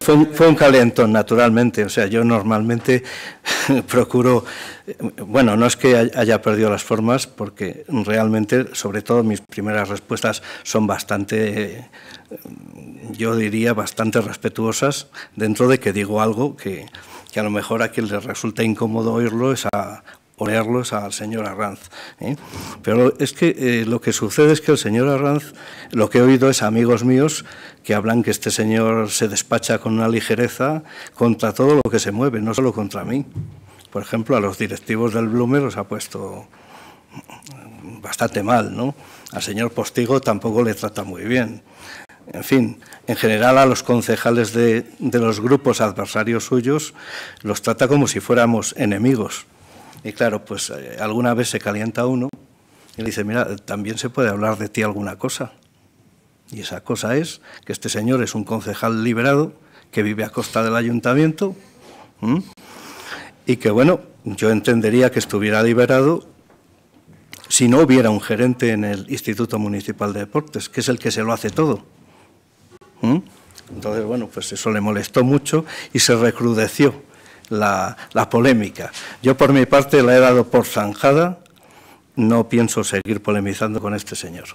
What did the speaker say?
Fue un, calentón, naturalmente. O sea, yo normalmente procuro, bueno, no es que haya perdido las formas, porque realmente, sobre todo, mis primeras respuestas son bastante, yo diría, bastante respetuosas, dentro de que digo algo que, que a lo mejor a quien le resulta incómodo oírlo es a Ponerlos al señor Arranz. ¿eh? Pero es que eh, lo que sucede es que el señor Arranz, lo que he oído es amigos míos que hablan que este señor se despacha con una ligereza contra todo lo que se mueve, no solo contra mí. Por ejemplo, a los directivos del Blume los ha puesto mm, bastante mal, ¿no? Al señor Postigo tampoco le trata muy bien. En fin, en general a los concejales de, de los grupos adversarios suyos los trata como si fuéramos enemigos. Y claro, pues eh, alguna vez se calienta uno y le dice, mira, también se puede hablar de ti alguna cosa. Y esa cosa es que este señor es un concejal liberado que vive a costa del ayuntamiento y que, bueno, yo entendería que estuviera liberado si no hubiera un gerente en el Instituto Municipal de Deportes, que es el que se lo hace todo. Entonces, bueno, pues eso le molestó mucho y se recrudeció la, la polémica. Yo por mi parte la he dado por zanjada, no pienso seguir polemizando con este señor.